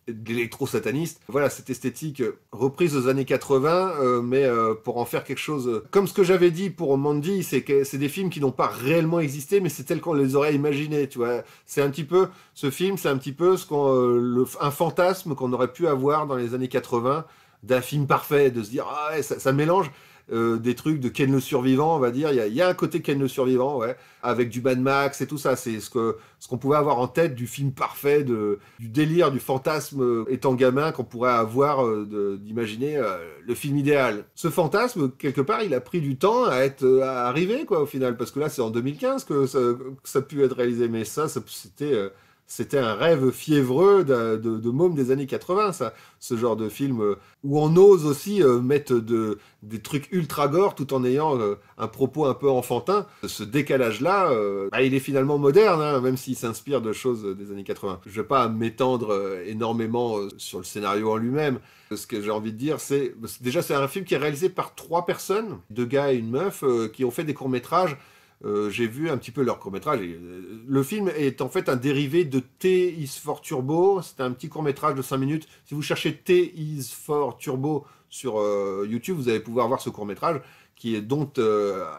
d'électro-sataniste. Voilà, cette esthétique euh, reprise aux années 80, euh, mais euh, pour en faire quelque chose. Comme ce que j'avais dit pour Mandy, c'est c'est des films qui n'ont pas réellement existé, mais c'est tel qu'on les aurait imaginés, tu vois. C'est un petit peu, ce film, c'est un petit peu un fantasme qu'on aurait pu avoir dans les années 80 d'un film parfait, de se dire, ah ouais, ça mélange. Euh, des trucs de Ken le survivant, on va dire. Il y a, un côté Ken le survivant, ouais, avec du Mad Max et tout ça. C'est ce que ce qu'on pouvait avoir en tête du film parfait, du délire, du fantasme euh, étant gamin qu'on pourrait avoir euh, d'imaginer le film idéal. Ce fantasme, quelque part, il a pris du temps à être arrivé arriver quoi au final, parce que là c'est en 2015 que ça, a pu être réalisé, mais ça c'était c'était un rêve fiévreux de, môme des années 80, ce genre de film euh, où on ose aussi euh, mettre des trucs ultra gore tout en ayant euh, un propos un peu enfantin. Ce décalage-là, bah, il est finalement moderne, hein, même s'il s'inspire de choses des années 80. Je ne vais pas m'étendre énormément sur le scénario en lui-même. Ce que j'ai envie de dire, c'est déjà c'est un film qui est réalisé par trois personnes, deux gars et une meuf, qui ont fait des courts métrages euh, j'ai vu un petit peu leur court-métrage. Euh, le film est en fait un dérivé de T is for Turbo. C'était un petit court-métrage de 5 minutes. Si vous cherchez T is for Turbo sur euh, YouTube, vous allez pouvoir voir ce court-métrage qui est dont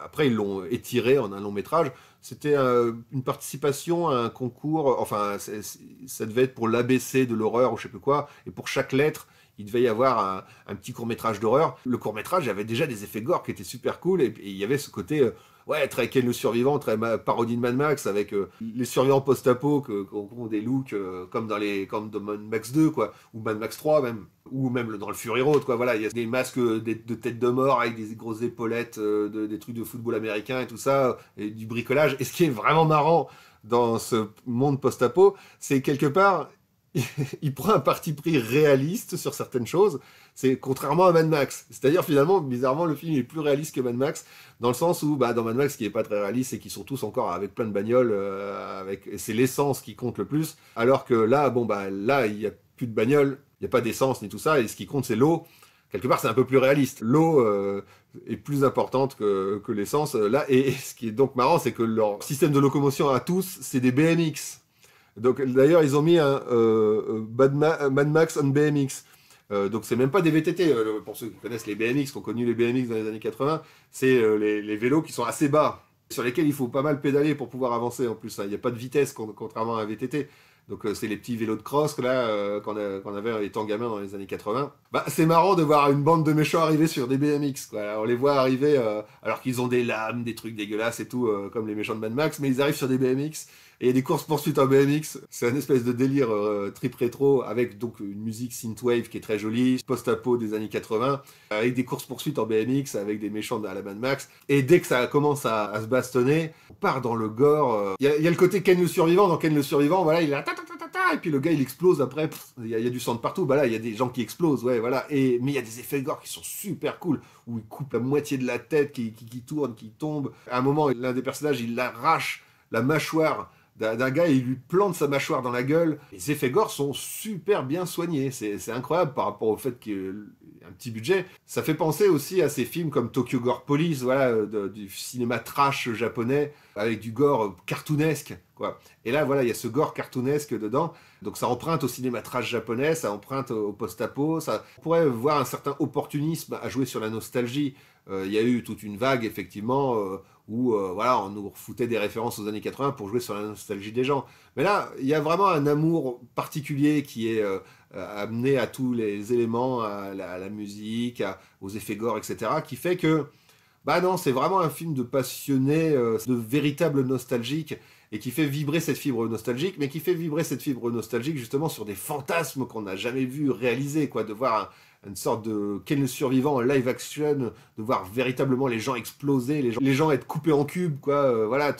après ils l'ont étiré en un long métrage. C'était une participation à un concours, enfin ça devait être pour l'ABC de l'horreur ou je sais plus quoi, et pour chaque lettre, il devait y avoir un, petit court métrage d'horreur. Le court métrage avait déjà des effets gore qui étaient super cool et il y avait ce côté ouais, très Ken le survivant, très parodie de Mad Max avec euh, les survivants post-apo qui ont des looks euh, comme dans les comme dans Mad Max 2 quoi, ou Mad Max 3 même, ou même dans le Fury Road quoi. Voilà, il y a des masques euh, de tête de mort avec des grosses épaulettes, des trucs de football américain et tout ça, et du bricolage. Et ce qui est vraiment marrant dans ce monde post-apo, c'est quelque part [LAUGHS] il prend un parti pris réaliste sur certaines choses. C'est contrairement à Mad Max. C'est-à-dire, finalement, bizarrement, le film est plus réaliste que Mad Max, dans le sens où, bah, dans Mad Max, qui n'est pas très réaliste, et qui sont tous encore avec plein de bagnoles, euh, avec, c'est l'essence qui compte le plus. Alors que là, bon, bah, là, il n'y a plus de bagnoles, il n'y a pas d'essence ni tout ça, et ce qui compte, c'est l'eau. Quelque part, c'est un peu plus réaliste. L'eau euh, est plus importante que, l'essence. Là, et, ce qui est donc marrant, c'est que leur système de locomotion à tous, c'est des BMX. Donc d'ailleurs, ils ont mis un euh, euh, euh, Mad Max on BMX. donc c'est même pas des VTT, pour ceux qui connaissent les BMX, qui ont connu les BMX dans les années 80, c'est les, vélos qui sont assez bas, sur lesquels il faut pas mal pédaler pour pouvoir avancer en plus. Hein. Il n'y a pas de vitesse contrairement à un VTT. Donc c'est les petits vélos de cross là qu'on avait avait étant gamin dans les années 80. Bah, c'est marrant de voir une bande de méchants arriver sur des BMX. on les voit arriver alors qu'ils ont des lames, des trucs dégueulasses et tout, comme les méchants de Mad Max, mais ils arrivent sur des BMX. Et il y a des courses poursuites en BMX. C'est un espèce de délire euh, trip rétro avec donc une musique synthwave qui est très jolie, post-apo des années 80, avec des courses poursuites en BMX, avec des méchants à la Max. Et dès que ça commence à, se bastonner, on part dans le gore. Euh. Il y, a le côté Ken le survivant. Dans Ken le survivant, voilà, il a et puis le gars il explose après, il y, a du sang de partout, bah là il y a des gens qui explosent, ouais voilà, et, mais il y a des effets gore qui sont super cool, où il coupe la moitié de la tête, qui, tourne, qui tombe, à un moment l'un des personnages il arrache la mâchoire d'un gars il lui plante sa mâchoire dans la gueule. Les effets gore sont super bien soignés. C'est incroyable par rapport au fait qu'il y un petit budget. Ça fait penser aussi à ces films comme Tokyo Gore Police, voilà, euh, du cinéma trash japonais avec du gore cartoonesque. Quoi. Et là, voilà, il y a ce gore cartoonesque dedans. Donc ça emprunte au cinéma trash japonais, ça emprunte au post-apo. Ça... On pourrait voir un certain opportunisme à jouer sur la nostalgie. Euh, il y a eu toute une vague, effectivement. Euh, où euh, voilà, on nous foutait des références aux années 80 pour jouer sur la nostalgie des gens. Mais là, il y a vraiment un amour particulier qui est euh, amené à tous les éléments, à la, musique, aux effets gore, etc., qui fait que, bah non, c'est vraiment un film de passionné euh, de véritable nostalgique et qui fait vibrer cette fibre nostalgique, mais qui fait vibrer cette fibre nostalgique justement sur des fantasmes qu'on n'a jamais vu réaliser, quoi, de voir une sorte de Ken survivant live action, de voir véritablement les gens exploser, les gens, être coupés en cubes, quoi, euh, voilà,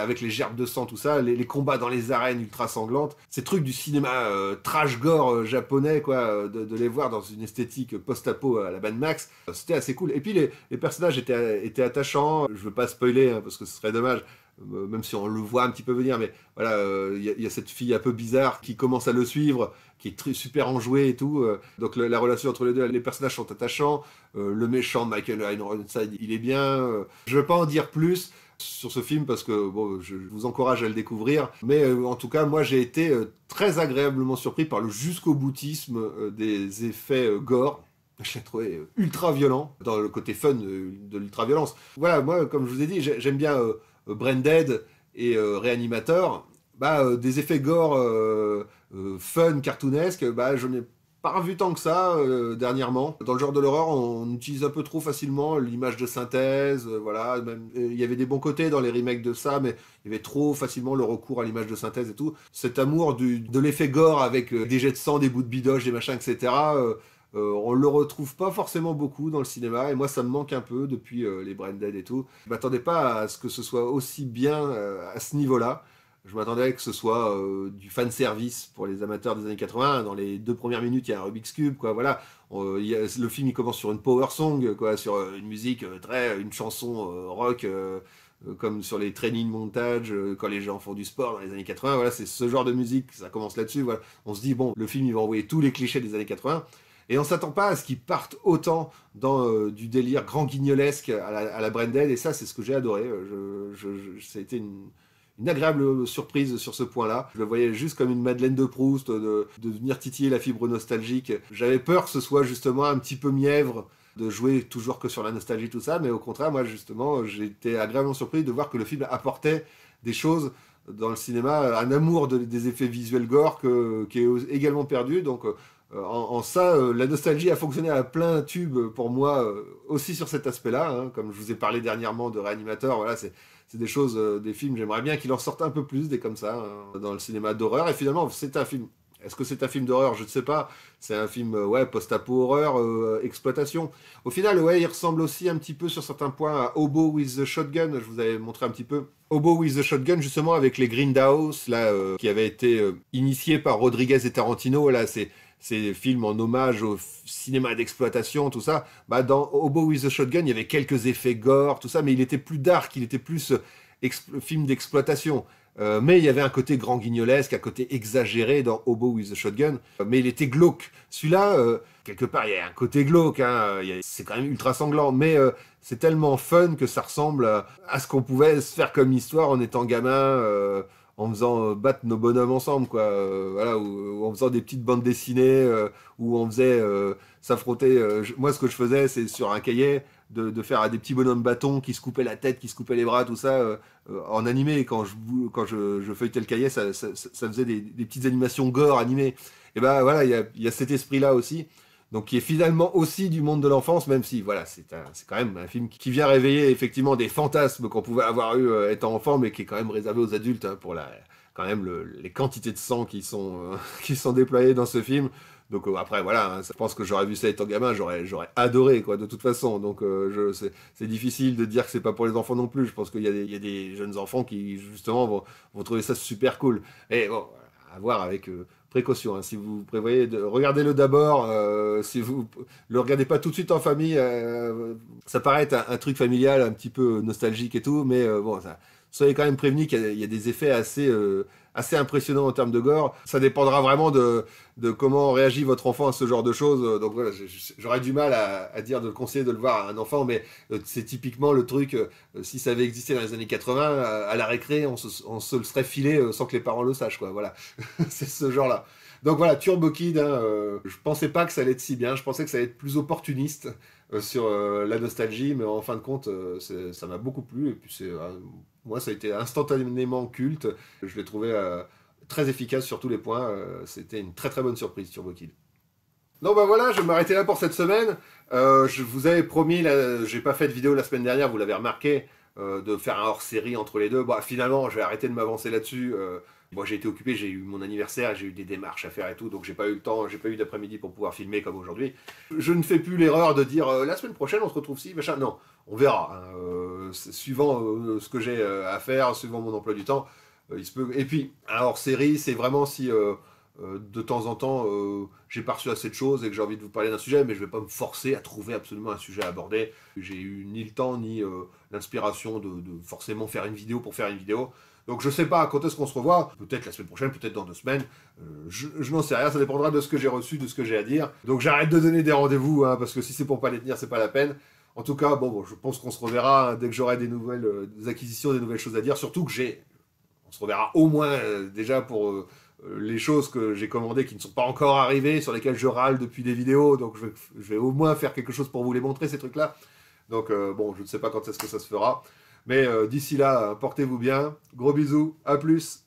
avec les gerbes de sang, tout ça, les, combats dans les arènes ultra sanglantes, ces trucs du cinéma euh, trash gore euh, japonais, quoi, de, les voir dans une esthétique post-apo à la Mad Max, c'était assez cool. Et puis les, personnages étaient, étaient attachants, je veux pas spoiler hein, parce que ce serait dommage, euh, même si on le voit un petit peu venir, mais voilà, euh, il y, a cette fille un peu bizarre qui commence à le suivre, qui est très, super enjouée et tout. Euh. donc la, relation entre les deux, les personnages sont attachants. le méchant Michael Ironside, il est bien. je ne veux pas en dire plus sur ce film parce que bon, je, vous encourage à le découvrir. Mais en tout cas, moi, j'ai été très agréablement surpris par le jusqu'au boutisme des effets gore je l'ai trouvé ultra violent dans le côté fun de l'ultra violence. Voilà, moi, comme je vous ai dit, j'aime bien euh, branded et euh, Réanimateur, bah, euh, des effets gore fun, cartoonesques, bah, je n'ai pas vu tant que ça dernièrement. Dans le genre de l'horreur, on, utilise un peu trop facilement l'image de synthèse, voilà. il y avait des bons côtés dans les remakes de ça, mais il y avait trop facilement le recours à l'image de synthèse et tout. Cet amour de l'effet gore avec des jets de sang, des bouts de bidoche, des machins, etc. On euh, on le retrouve pas forcément beaucoup dans le cinéma et moi ça me manque un peu depuis euh, les Branded et tout. Je m'attendais pas à ce que ce soit aussi bien euh, à ce niveau-là. Je m'attendais à ce que ce soit du fan service pour les amateurs des années 80. Dans les deux premières minutes, il y a un Rubik's cube, Voilà, le film il commence sur une power song, quoi, sur une musique très, une chanson rock comme sur les training montage, quand les gens font du sport dans les années 80, voilà, c'est ce genre de musique, ça commence là-dessus, On se dit, bon, le film, il va envoyer tous les clichés des années 80, et on s'attend pas à ce qu'ils partent autant dans euh, du délire grand guignolesque à la, à Et ça, c'est ce que j'ai adoré. Euh, je, ça a été une, agréable surprise sur ce point-là. Je le voyais juste comme une Madeleine de Proust, euh, de, venir titiller la fibre nostalgique. J'avais peur que ce soit justement un petit peu mièvre de jouer toujours que sur la nostalgie, tout ça, mais au contraire, moi justement, j'étais agréablement surpris de voir que le film apportait des choses dans le cinéma, un amour des effets visuels gore que, qui est également perdu. Donc euh, en, ça, euh, la nostalgie a fonctionné à plein tube pour moi euh, aussi sur cet aspect-là. Hein. comme je vous ai parlé dernièrement de Réanimateur, voilà, c'est des choses, des films, j'aimerais bien qu'il en sorte un peu plus, des comme ça, hein, dans le cinéma d'horreur. Et finalement, c'est un film est-ce que c'est un film d'horreur Je ne sais pas. C'est un film, ouais, post-apo horreur, exploitation. Au final, ouais, il ressemble aussi un petit peu sur certains points à Hobo with the Shotgun. Je vous avais montré un petit peu. Hobo with the Shotgun, justement, avec les Grindhouse, là, qui avait été initiés initié par Rodriguez et Tarantino. c'est ces films en hommage au cinéma d'exploitation, tout ça, bah dans Hobo with the Shotgun, il y avait quelques effets gore, tout ça, mais il était plus dark, il était plus euh, film d'exploitation. Euh, mais il y avait un côté grand guignolesque, un côté exagéré dans Hobo with the Shotgun, euh, mais il était glauque. Celui-là, quelque part, il y a un côté glauque, hein, c'est quand même ultra sanglant, mais c'est tellement fun que ça ressemble à ce qu'on pouvait se faire comme histoire en étant gamin en faisant euh, battre nos bonhommes ensemble, quoi. Euh, voilà, ou, en faisant des petites bandes dessinées, euh, où on faisait s'affronter. moi, ce que je faisais, c'est sur un cahier de, faire à des petits bonhommes bâtons qui se coupaient la tête, qui se coupaient les bras, tout ça, en animé. quand je, quand je, feuilletais le cahier, ça, faisait des, petites animations gore animées. Et ben voilà, il y a, cet esprit-là aussi donc qui est finalement aussi du monde de l'enfance, même si voilà, c'est quand même un film qui vient réveiller effectivement des fantasmes qu'on pouvait avoir eu euh, étant enfant, mais qui est quand même réservé aux adultes hein, pour la, quand même les quantités de sang qui sont, euh, [LAUGHS] qui sont déployées dans ce film. Donc euh, après voilà, hein, je pense que j'aurais vu ça étant gamin, j'aurais j'aurais adoré quoi de toute façon. Donc c'est difficile de dire que c'est pas pour les enfants non plus. Je pense qu'il y, y, a des jeunes enfants qui justement vont, vont trouver ça super cool. Et bon, à voir avec précaution. Hein. si vous prévoyez de regardez-le d'abord. Euh, si vous le regardez pas tout de suite en famille, euh, ça paraît être un, truc familial un petit peu nostalgique et tout, mais euh, bon, ça, soyez quand même prévenus qu'il y, a des effets assez, euh, assez impressionnants en termes de gore. Ça dépendra vraiment de, comment réagit votre enfant à ce genre de choses. Euh, donc voilà, j'aurais du mal à, dire de le conseiller de le voir à un enfant, mais euh, c'est typiquement le truc, si ça avait existé dans les années 80, à, la récré, on se, le serait filé sans que les parents le sachent. Quoi, voilà, [LAUGHS] c'est ce genre-là. Donc voilà, Turbo Kid, je hein, je pensais pas que ça allait être si bien, je pensais que ça allait être plus opportuniste. Euh, sur euh, la nostalgie, mais en fin de compte, euh, ça m'a beaucoup plu. Et puis, moi, ça a été instantanément culte. Je l'ai trouvé très efficace sur tous les points. C'était une très très bonne surprise, sur Kill. Non, ben voilà, je vais m'arrêter là pour cette semaine. je vous avais promis, j'ai pas fait de vidéo la semaine dernière, vous l'avez remarqué, de faire un hors série entre les deux. Bah, finalement, je vais arrêter de m'avancer là-dessus. Moi, j'ai été occupé, j'ai eu mon anniversaire, j'ai eu des démarches à faire et tout, donc j'ai pas eu le temps, j'ai pas eu d'après-midi pour pouvoir filmer comme aujourd'hui. Je ne fais plus l'erreur de dire euh, la semaine prochaine on se retrouve si machin. Non, on verra. Hein. Euh, suivant euh, ce que j'ai à faire, suivant mon emploi du temps, il se peut. Et puis, alors hors-série, c'est vraiment si de temps en temps j'ai perçu assez de choses et que j'ai envie de vous parler d'un sujet, mais je vais pas me forcer à trouver absolument un sujet à aborder. J'ai eu ni le temps ni l'inspiration de forcément faire une vidéo pour faire une vidéo. Donc je sais pas quand est-ce qu'on se revoit, peut-être la semaine prochaine, peut-être dans deux semaines, euh, je, n'en sais rien, ça dépendra de ce que j'ai reçu, de ce que j'ai à dire. Donc j'arrête de donner des rendez-vous, hein, parce que si c'est pour pas les tenir, c'est pas la peine. En tout cas, bon, bon je pense qu'on se reverra dès que j'aurai des nouvelles euh, acquisitions, des nouvelles choses à dire, surtout que j'ai... On se reverra au moins euh, déjà pour les choses que j'ai commandées qui ne sont pas encore arrivées, sur lesquelles je râle depuis des vidéos, donc je vais, au moins faire quelque chose pour vous les montrer, ces trucs-là. Donc bon, je ne sais pas quand est-ce que ça se fera. Mais euh, d'ici là, portez-vous bien. Gros bisous, à plus.